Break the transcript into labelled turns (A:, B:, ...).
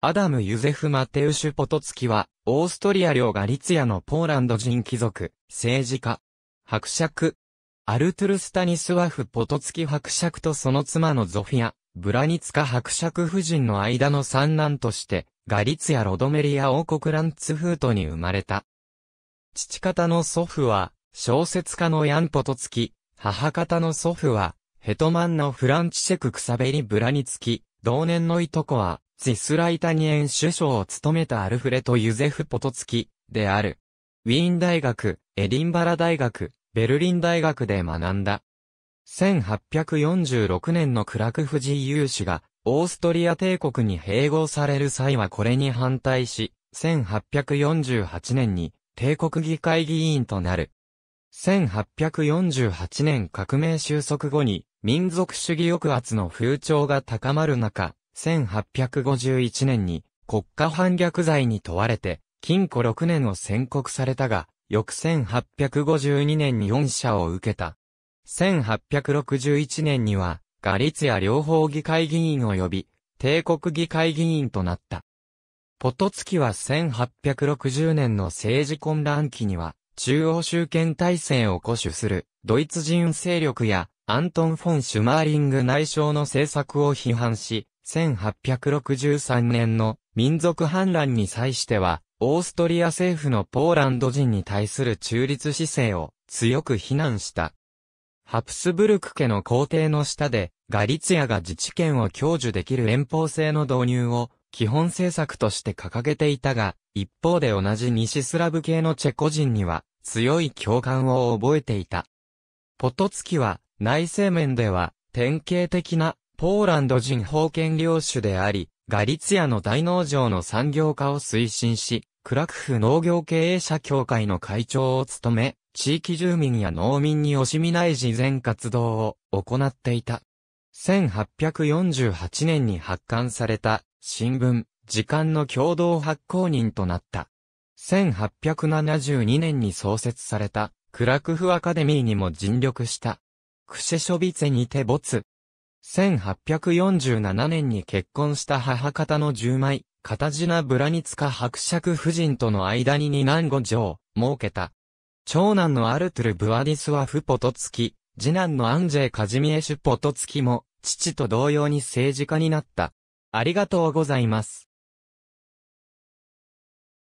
A: アダム・ユゼフ・マテウシュ・ポトツキは、オーストリア領ガリツヤのポーランド人貴族、政治家、伯爵、アルトゥル・スタニスワフ・ポトツキ伯爵とその妻のゾフィア、ブラニツカ伯爵夫人の間の三男として、ガリツヤ・ロドメリア王国ランツフートに生まれた。父方の祖父は、小説家のヤン・ポトツキ、母方の祖父は、ヘトマンのフランチシェク・クサベリ・ブラニツキ、同年のいとこは、ツスライタニエン首相を務めたアルフレト・ユゼフ・ポトツキである。ウィーン大学、エディンバラ大学、ベルリン大学で学んだ。1846年のクラクフジー有氏が、オーストリア帝国に併合される際はこれに反対し、1848年に帝国議会議員となる。1848年革命収束後に民族主義抑圧の風潮が高まる中、1851年に国家反逆罪に問われて、禁錮6年を宣告されたが、翌1852年に恩赦を受けた。1861年には、ガリツヤ両方議会議員を呼び、帝国議会議員となった。ポトツキは1860年の政治混乱期には、中央集権体制を固守する、ドイツ人勢力や、アントン・フォン・シュマーリング内相の政策を批判し、1863年の民族反乱に際しては、オーストリア政府のポーランド人に対する中立姿勢を強く非難した。ハプスブルク家の皇帝の下で、ガリツヤが自治権を享受できる連邦制の導入を基本政策として掲げていたが、一方で同じ西スラブ系のチェコ人には強い共感を覚えていた。ポトツキは内政面では典型的なポーランド人封建領主であり、ガリツヤの大農場の産業化を推進し、クラクフ農業経営者協会の会長を務め、地域住民や農民に惜しみない事前活動を行っていた。1848年に発刊された新聞、時間の共同発行人となった。1872年に創設されたクラクフアカデミーにも尽力した。クシェショビツェにて没、1847年に結婚した母方の十枚、カタジナ・ブラニツカ伯爵夫人との間に二男五女を設けた。長男のアルトゥル・ブアディスワフ・ポトツキ、次男のアンジェイ・カジミエシュ・ポトツキも、父と同様に政治家になった。ありがとうございます。